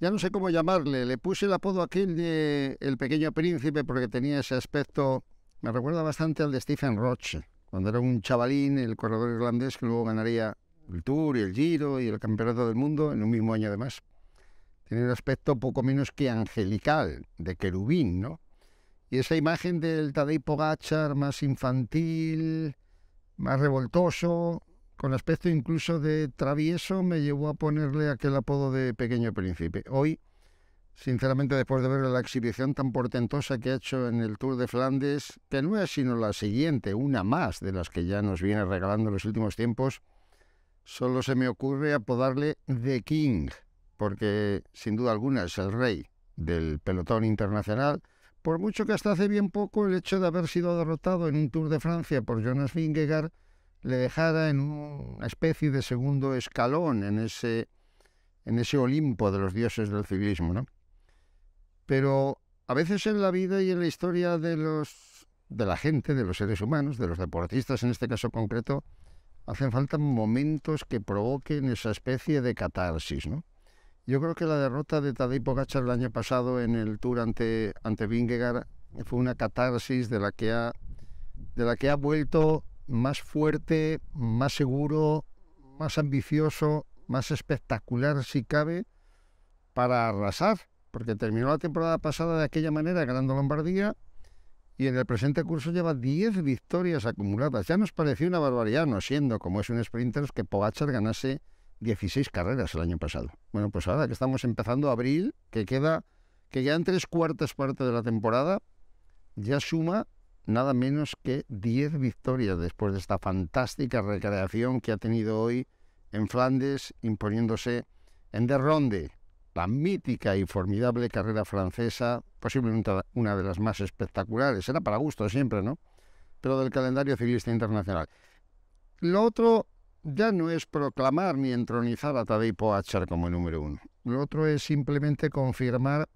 ya no sé cómo llamarle, le puse el apodo aquel de El Pequeño Príncipe porque tenía ese aspecto, me recuerda bastante al de Stephen Roche, cuando era un chavalín, el corredor irlandés que luego ganaría el Tour y el Giro y el Campeonato del Mundo en un mismo año además. Tiene el aspecto poco menos que angelical, de querubín, ¿no? Y esa imagen del Tadej Pogachar más infantil, más revoltoso, con aspecto incluso de travieso, me llevó a ponerle aquel apodo de Pequeño Príncipe. Hoy, sinceramente, después de ver la exhibición tan portentosa que ha hecho en el Tour de Flandes, que no es sino la siguiente, una más de las que ya nos viene regalando en los últimos tiempos, solo se me ocurre apodarle The King, porque sin duda alguna es el rey del pelotón internacional. Por mucho que hasta hace bien poco el hecho de haber sido derrotado en un Tour de Francia por Jonas Vingegaard le dejara en una especie de segundo escalón en ese, en ese Olimpo de los dioses del civilismo. ¿no? Pero a veces en la vida y en la historia de, los, de la gente, de los seres humanos, de los deportistas en este caso concreto, hacen falta momentos que provoquen esa especie de catarsis. ¿no? Yo creo que la derrota de Tadej Pogacar el año pasado en el Tour ante, ante Vingegaard fue una catarsis de la que ha, de la que ha vuelto más fuerte, más seguro, más ambicioso, más espectacular si cabe, para arrasar, porque terminó la temporada pasada de aquella manera ganando Lombardía y en el presente curso lleva 10 victorias acumuladas. Ya nos parecía una barbaridad, no siendo como es un sprinter que Pogachar ganase 16 carreras el año pasado. Bueno, pues ahora que estamos empezando abril, que queda que ya en tres cuartas partes de la temporada, ya suma nada menos que 10 victorias después de esta fantástica recreación que ha tenido hoy en Flandes, imponiéndose en Ronde, la mítica y formidable carrera francesa, posiblemente una de las más espectaculares, era para gusto siempre, ¿no? Pero del calendario civilista internacional. Lo otro ya no es proclamar ni entronizar a Tadej Poachar como el número uno. Lo otro es simplemente confirmar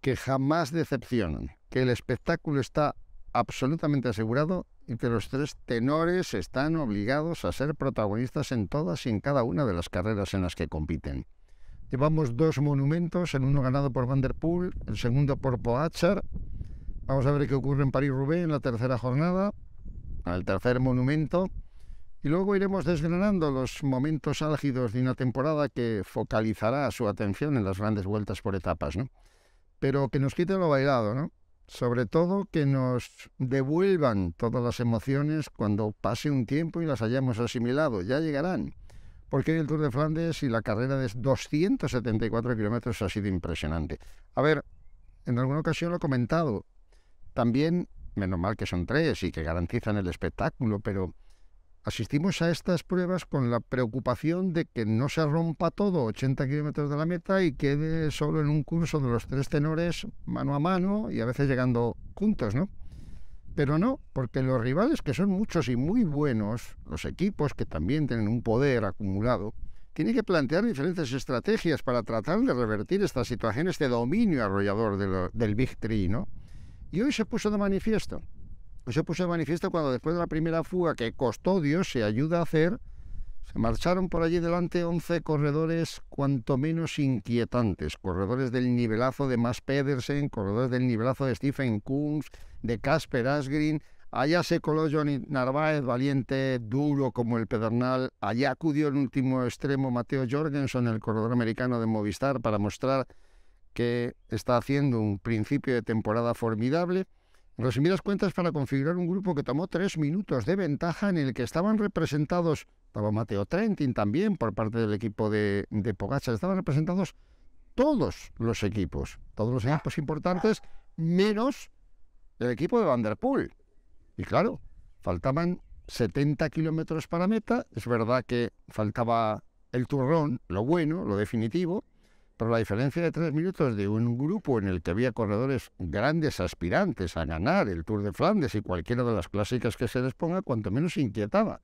que jamás decepcionan, que el espectáculo está absolutamente asegurado y que los tres tenores están obligados a ser protagonistas en todas y en cada una de las carreras en las que compiten. Llevamos dos monumentos, el uno ganado por Van el segundo por Poachar. Vamos a ver qué ocurre en París-Roubaix en la tercera jornada, al tercer monumento. Y luego iremos desgranando los momentos álgidos de una temporada que focalizará su atención en las grandes vueltas por etapas, Pero que nos quite lo bailado, ¿no? Sobre todo que nos devuelvan todas las emociones cuando pase un tiempo y las hayamos asimilado. Ya llegarán. Porque el Tour de Flandes y la carrera de 274 kilómetros ha sido impresionante. A ver, en alguna ocasión lo he comentado. También, menos mal que son tres y que garantizan el espectáculo, pero Asistimos a estas pruebas con la preocupación de que no se rompa todo 80 kilómetros de la meta y quede solo en un curso de los tres tenores mano a mano y a veces llegando juntos, ¿no? Pero no, porque los rivales, que son muchos y muy buenos, los equipos que también tienen un poder acumulado, tienen que plantear diferentes estrategias para tratar de revertir esta situación, este dominio arrollador del Big Three, ¿no? Y hoy se puso de manifiesto pues yo puse de manifiesto cuando después de la primera fuga que Custodio se ayuda a hacer, se marcharon por allí delante 11 corredores cuanto menos inquietantes, corredores del nivelazo de Max Pedersen, corredores del nivelazo de Stephen Kunz, de Casper Asgreen. Allá se coló Johnny Narváez, valiente, duro como el pedernal. Allá acudió el último extremo Mateo Jorgensen, el corredor americano de Movistar, para mostrar que está haciendo un principio de temporada formidable. Resumidas cuentas para configurar un grupo que tomó tres minutos de ventaja en el que estaban representados, estaba Mateo Trentin también por parte del equipo de, de Pogacha, estaban representados todos los equipos, todos los equipos importantes, menos el equipo de Vanderpool. Y claro, faltaban 70 kilómetros para meta, es verdad que faltaba el turrón, lo bueno, lo definitivo, pero la diferencia de tres minutos de un grupo en el que había corredores grandes aspirantes a ganar el Tour de Flandes y cualquiera de las clásicas que se les ponga, cuanto menos inquietaba.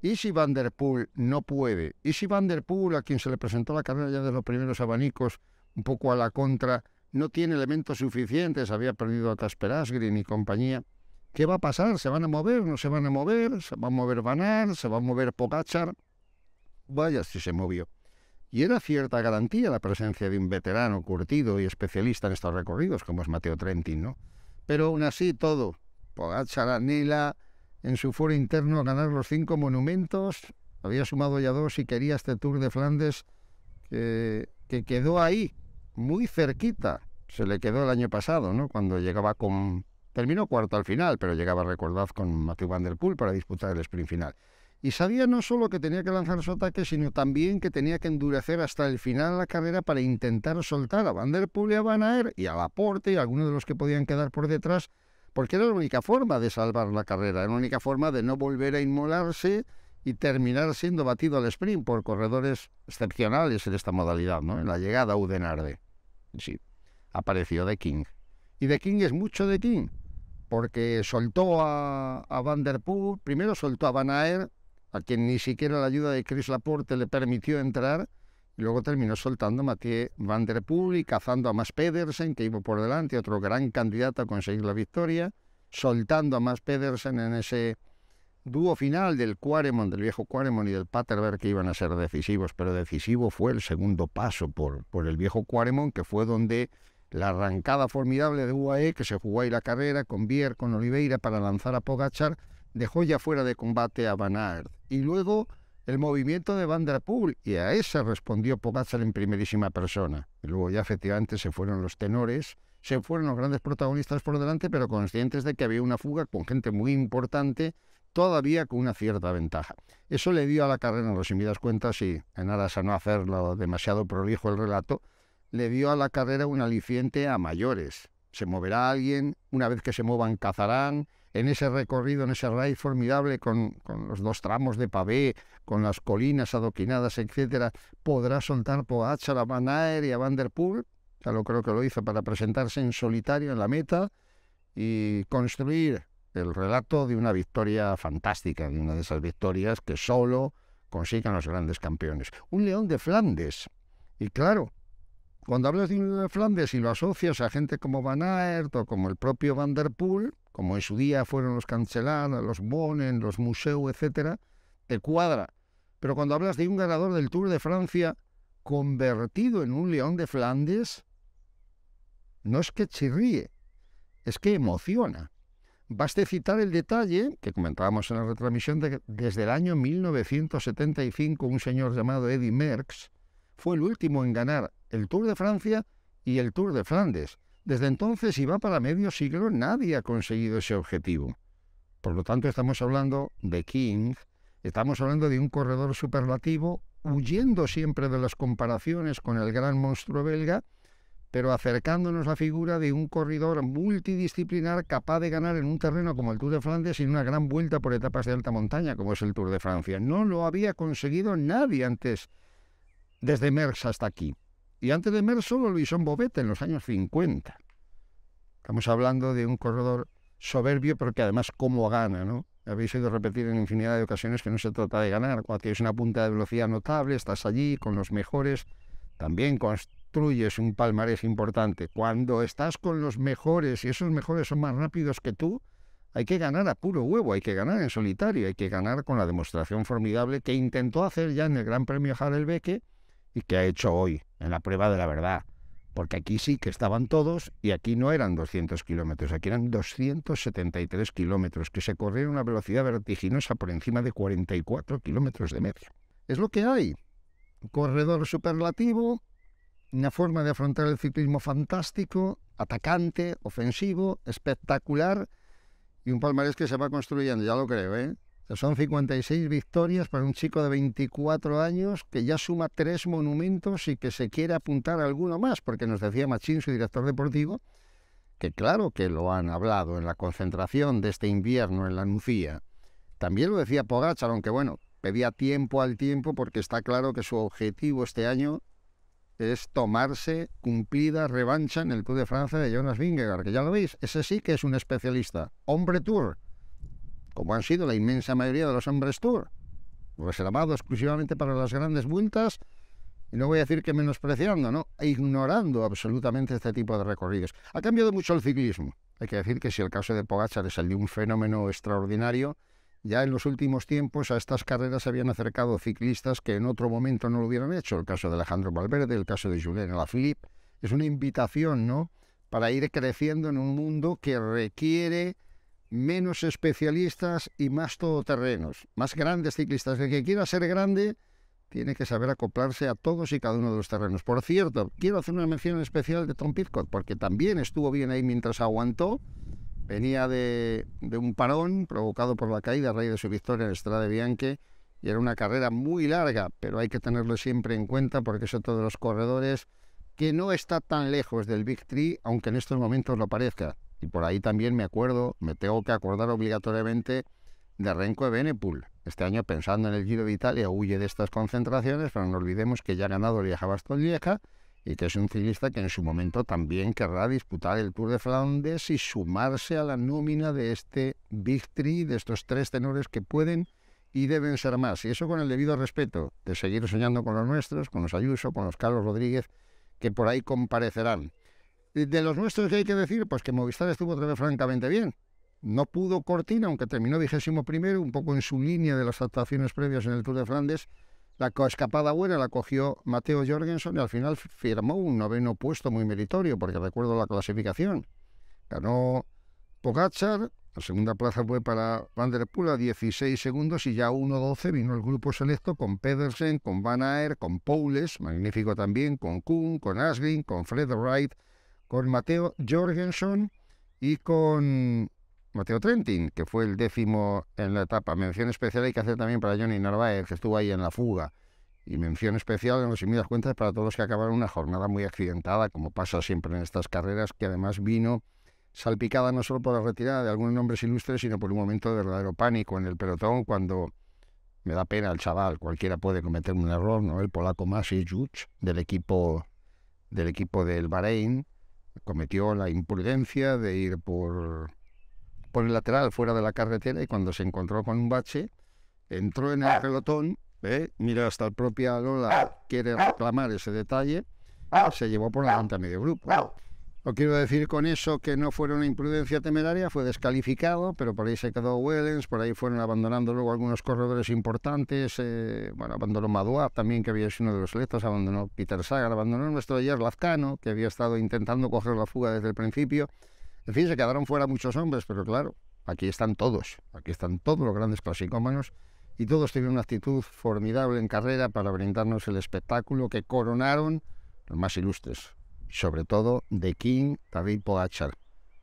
¿Y si Van der Poel no puede? ¿Y si Van der Poel, a quien se le presentó la carrera ya de los primeros abanicos, un poco a la contra, no tiene elementos suficientes, había perdido a Casper Asgreen y compañía? ¿Qué va a pasar? ¿Se van a mover? ¿No se van a mover? ¿Se va a mover Van ¿Se va a mover Pogachar? Vaya si se movió. Y era cierta garantía la presencia de un veterano curtido y especialista en estos recorridos, como es Mateo Trentin, ¿no? Pero aún así todo, Pogacar anhela en su foro interno a ganar los cinco monumentos, había sumado ya dos y quería este Tour de Flandes que, quedó ahí, muy cerquita, se le quedó el año pasado, ¿no? Cuando llegaba con... Terminó cuarto al final, pero llegaba, recordad, con Mateo Van Der Poel para disputar el sprint final y sabía no solo que tenía que lanzar su ataque, sino también que tenía que endurecer hasta el final la carrera para intentar soltar a Van Der Poel y a Van Aert y a Laporte y algunos de los que podían quedar por detrás, porque era la única forma de salvar la carrera, era la única forma de no volver a inmolarse y terminar siendo batido al sprint por corredores excepcionales en esta modalidad, ¿no? En la llegada a Udenarde. Sí, apareció De King. Y De King es mucho De King, porque soltó a, Van Der Poel, primero soltó a Van Aert, a quien ni siquiera la ayuda de Chris Laporte le permitió entrar, y luego terminó soltando a Mathieu Van Der Poel y cazando a Mas Pedersen, que iba por delante, otro gran candidato a conseguir la victoria, soltando a Mas Pedersen en ese dúo final del Quaremon, del viejo Quaremon y del Paterberg, que iban a ser decisivos, pero decisivo fue el segundo paso por, por el viejo Quaremon, que fue donde la arrancada formidable de UAE, que se jugó ahí la carrera con Bier, con Oliveira para lanzar a Pogachar, dejó ya fuera de combate a Van Aert y luego el movimiento de Van der y a esa respondió Pogacar en primerísima persona. Y luego ya efectivamente se fueron los tenores, se fueron los grandes protagonistas por delante, pero conscientes de que había una fuga con gente muy importante, todavía con una cierta ventaja. Eso le dio a la carrera, en resumidas cuentas, y en aras a no hacerlo demasiado prolijo el relato, le dio a la carrera un aliciente a mayores, se moverá alguien, una vez que se muevan cazarán, en ese recorrido, en ese raid formidable con, los dos tramos de pavé, con las colinas adoquinadas, etcétera, podrá soltar Poach a Van aer y a Van Der Poel, ya lo creo que lo hizo para presentarse en solitario en la meta y construir el relato de una victoria fantástica, de una de esas victorias que solo consigan los grandes campeones. Un león de Flandes. Y claro, cuando hablas de un de Flandes y lo asocias a gente como Van Aert o como el propio Van der Poel, como en su día fueron los Cancelar, los Bonen, los Museu, etcétera, te cuadra. Pero cuando hablas de un ganador del Tour de Francia convertido en un león de Flandes, no es que chirríe, es que emociona. Baste citar el detalle que comentábamos en la retransmisión desde el año 1975 un señor llamado Eddie Merckx fue el último en ganar el Tour de Francia y el Tour de Flandes. Desde entonces y va para medio siglo nadie ha conseguido ese objetivo. Por lo tanto, estamos hablando de King, estamos hablando de un corredor superlativo, huyendo siempre de las comparaciones con el gran monstruo belga, pero acercándonos la figura de un corredor multidisciplinar capaz de ganar en un terreno como el Tour de Flandes y en una gran vuelta por etapas de alta montaña como es el Tour de Francia. No lo había conseguido nadie antes desde MERS hasta aquí. Y antes de MERS solo Luisón Bobet en los años 50. Estamos hablando de un corredor soberbio, pero que además cómo gana, ¿no? Habéis oído repetir en infinidad de ocasiones que no se trata de ganar, cuando tienes una punta de velocidad notable, estás allí con los mejores, también construyes un palmarés importante. Cuando estás con los mejores y esos mejores son más rápidos que tú, hay que ganar a puro huevo, hay que ganar en solitario, hay que ganar con la demostración formidable que intentó hacer ya en el Gran Premio beque y que ha hecho hoy en la prueba de la verdad. Porque aquí sí que estaban todos y aquí no eran 200 kilómetros, aquí eran 273 kilómetros que se corrieron a una velocidad vertiginosa por encima de 44 kilómetros de media. Es lo que hay. Corredor superlativo, una forma de afrontar el ciclismo fantástico, atacante, ofensivo, espectacular y un palmarés que se va construyendo, ya lo creo, ¿eh? Son 56 victorias para un chico de 24 años que ya suma tres monumentos y que se quiere apuntar a alguno más, porque nos decía Machín, su director deportivo, que claro que lo han hablado en la concentración de este invierno en la Nucía. También lo decía Pogachar, aunque bueno, pedía tiempo al tiempo porque está claro que su objetivo este año es tomarse cumplida revancha en el Tour de Francia de Jonas Vingegaard, que ya lo veis, ese sí que es un especialista. Hombre Tour, como han sido la inmensa mayoría de los hombres tour, reservado exclusivamente para las grandes vueltas, y no voy a decir que menospreciando, no, e ignorando absolutamente este tipo de recorridos. Ha cambiado mucho el ciclismo. Hay que decir que si el caso de Pogachar es el de un fenómeno extraordinario, ya en los últimos tiempos a estas carreras se habían acercado ciclistas que en otro momento no lo hubieran hecho. El caso de Alejandro Valverde, el caso de Julien Alaphilippe. Es una invitación, ¿no? Para ir creciendo en un mundo que requiere menos especialistas y más todoterrenos, más grandes ciclistas. El que quiera ser grande tiene que saber acoplarse a todos y cada uno de los terrenos. Por cierto, quiero hacer una mención especial de Tom Pidcock, porque también estuvo bien ahí mientras aguantó. Venía de, un parón provocado por la caída a raíz de su victoria en Estrada Bianque y era una carrera muy larga, pero hay que tenerlo siempre en cuenta porque es otro de los corredores que no está tan lejos del Big Tree, aunque en estos momentos lo parezca. Y por ahí también me acuerdo, me tengo que acordar obligatoriamente de Renko de Benepul. Este año pensando en el Giro de Italia huye de estas concentraciones, pero no olvidemos que ya ha ganado Lieja Bastón y que es un ciclista que en su momento también querrá disputar el Tour de Flandes y sumarse a la nómina de este Big Three, de estos tres tenores que pueden y deben ser más. Y eso con el debido respeto de seguir soñando con los nuestros, con los Ayuso, con los Carlos Rodríguez, que por ahí comparecerán. De los nuestros, que hay que decir? Pues que Movistar estuvo otra vez francamente bien. No pudo Cortina, aunque terminó vigésimo primero, un poco en su línea de las actuaciones previas en el Tour de Flandes. La escapada buena la cogió Mateo Jorgensen y al final firmó un noveno puesto muy meritorio, porque recuerdo la clasificación. Ganó Pogacar, la segunda plaza fue para Van der Poel a 16 segundos y ya 1-12 vino el grupo selecto con Pedersen, con Van Aert, con Poules, magnífico también, con Kuhn, con Asling, con Fred Wright, con Mateo Jorgensen y con Mateo Trentin, que fue el décimo en la etapa. Mención especial hay que hacer también para Johnny Narváez, que estuvo ahí en la fuga. Y mención especial, en resumidas cuentas, para todos los que acabaron una jornada muy accidentada, como pasa siempre en estas carreras, que además vino salpicada no solo por la retirada de algunos nombres ilustres, sino por un momento de verdadero pánico en el pelotón, cuando me da pena el chaval, cualquiera puede cometer un error, ¿no? El polaco Juch, del equipo del equipo del Bahrein, cometió la imprudencia de ir por, por el lateral fuera de la carretera y cuando se encontró con un bache, entró en el ah. pelotón, ¿eh? mira hasta el propio Lola ah. quiere ah. reclamar ese detalle, se llevó por delante a medio grupo. No quiero decir con eso que no fuera una imprudencia temeraria, fue descalificado, pero por ahí se quedó Wellens, por ahí fueron abandonando luego algunos corredores importantes, eh, bueno, abandonó Maduá también, que había sido uno de los letras, abandonó Peter Sagar, abandonó nuestro ayer Lazcano, que había estado intentando coger la fuga desde el principio. En fin, se quedaron fuera muchos hombres, pero claro, aquí están todos, aquí están todos los grandes clasicómanos y todos tienen una actitud formidable en carrera para brindarnos el espectáculo que coronaron los más ilustres, sobre todo de King David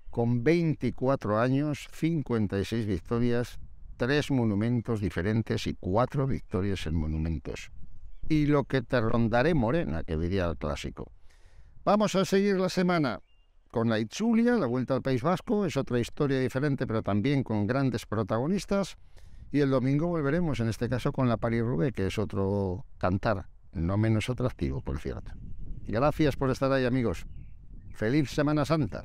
Con 24 años, 56 victorias, ...tres monumentos diferentes y cuatro victorias en monumentos. Y lo que te rondaré Morena, que diría el clásico. Vamos a seguir la semana con la Itzulia, la Vuelta al País Vasco, es otra historia diferente, pero también con grandes protagonistas. Y el domingo volveremos, en este caso, con la Paris-Roubaix, que es otro cantar, no menos atractivo, por cierto. Gracias por estar ahí, amigos. Feliz Semana Santa.